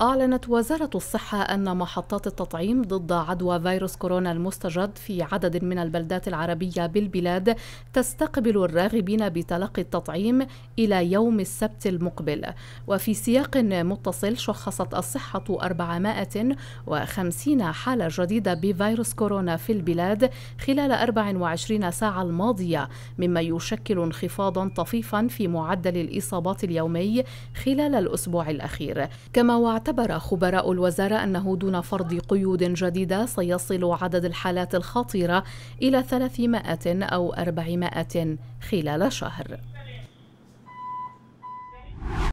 أعلنت وزارة الصحة أن محطات التطعيم ضد عدوى فيروس كورونا المستجد في عدد من البلدات العربية بالبلاد تستقبل الراغبين بتلقي التطعيم إلى يوم السبت المقبل وفي سياق متصل شخصت الصحة 450 حالة جديدة بفيروس كورونا في البلاد خلال 24 ساعة الماضية مما يشكل انخفاضا طفيفا في معدل الإصابات اليومي خلال الأسبوع الأخير كما وعد اعتبر خبراء الوزارة أنه دون فرض قيود جديدة سيصل عدد الحالات الخطيرة إلى 300 أو 400 خلال شهر